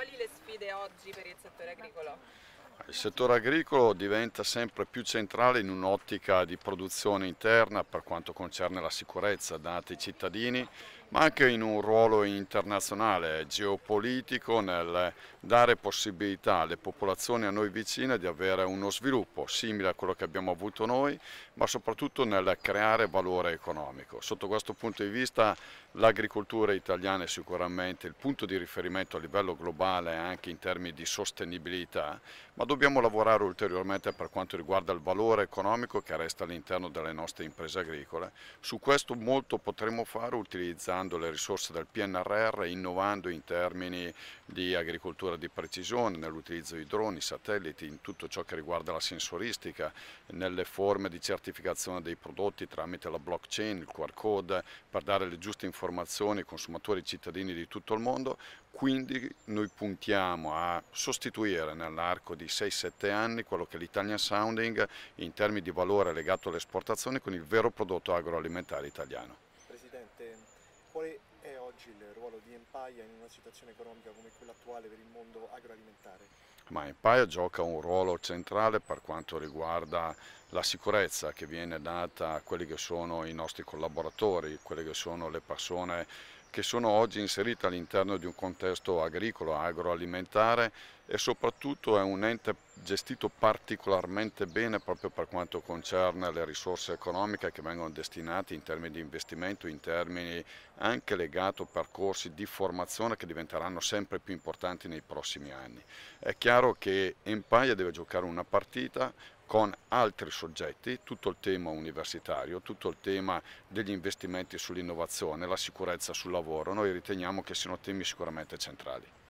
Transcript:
quali le sfide oggi per il settore agricolo? Il settore agricolo diventa sempre più centrale in un'ottica di produzione interna per quanto concerne la sicurezza dati ai cittadini, ma anche in un ruolo internazionale, geopolitico, nel dare possibilità alle popolazioni a noi vicine di avere uno sviluppo simile a quello che abbiamo avuto noi, ma soprattutto nel creare valore economico. Sotto questo punto di vista l'agricoltura italiana è sicuramente il punto di riferimento a livello globale anche in termini di sostenibilità, ma dobbiamo lavorare ulteriormente per quanto riguarda il valore economico che resta all'interno delle nostre imprese agricole. Su questo molto potremo fare utilizzando utilizzando le risorse del PNRR, innovando in termini di agricoltura di precisione, nell'utilizzo di droni, satelliti, in tutto ciò che riguarda la sensoristica, nelle forme di certificazione dei prodotti tramite la blockchain, il QR code, per dare le giuste informazioni ai consumatori e cittadini di tutto il mondo. Quindi noi puntiamo a sostituire nell'arco di 6-7 anni quello che è l'Italian Sounding in termini di valore legato all'esportazione con il vero prodotto agroalimentare italiano. Quale è oggi il ruolo di Empaia in una situazione economica come quella attuale per il mondo agroalimentare? Ma Empaia gioca un ruolo centrale per quanto riguarda la sicurezza che viene data a quelli che sono i nostri collaboratori, quelle che sono le persone che sono oggi inserite all'interno di un contesto agricolo, agroalimentare e soprattutto è un ente gestito particolarmente bene proprio per quanto concerne le risorse economiche che vengono destinate in termini di investimento, in termini anche legati a percorsi di formazione che diventeranno sempre più importanti nei prossimi anni. È chiaro che Empaia deve giocare una partita con altri soggetti, tutto il tema universitario, tutto il tema degli investimenti sull'innovazione, la sicurezza sul lavoro, noi riteniamo che siano temi sicuramente centrali.